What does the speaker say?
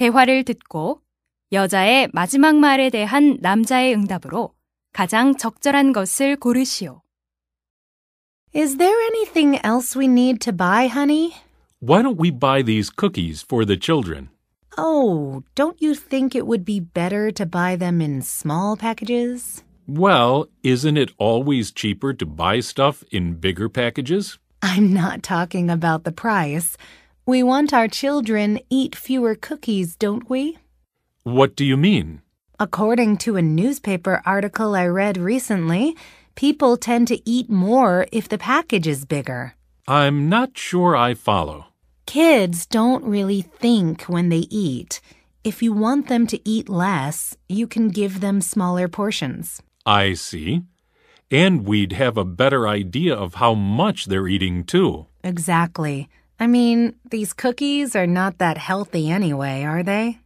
대화를 듣고 여자의 마지막 말에 대한 남자의 응답으로 가장 적절한 것을 고르시오. Is there anything else we need to buy, honey? Why don't we buy these cookies for the children? Oh, don't you think it would be better to buy them in small packages? Well, isn't it always cheaper to buy stuff in bigger packages? I'm not talking about the price. We want our children eat fewer cookies, don't we? What do you mean? According to a newspaper article I read recently, people tend to eat more if the package is bigger. I'm not sure I follow. Kids don't really think when they eat. If you want them to eat less, you can give them smaller portions. I see. And we'd have a better idea of how much they're eating, too. Exactly. I mean, these cookies are not that healthy anyway, are they?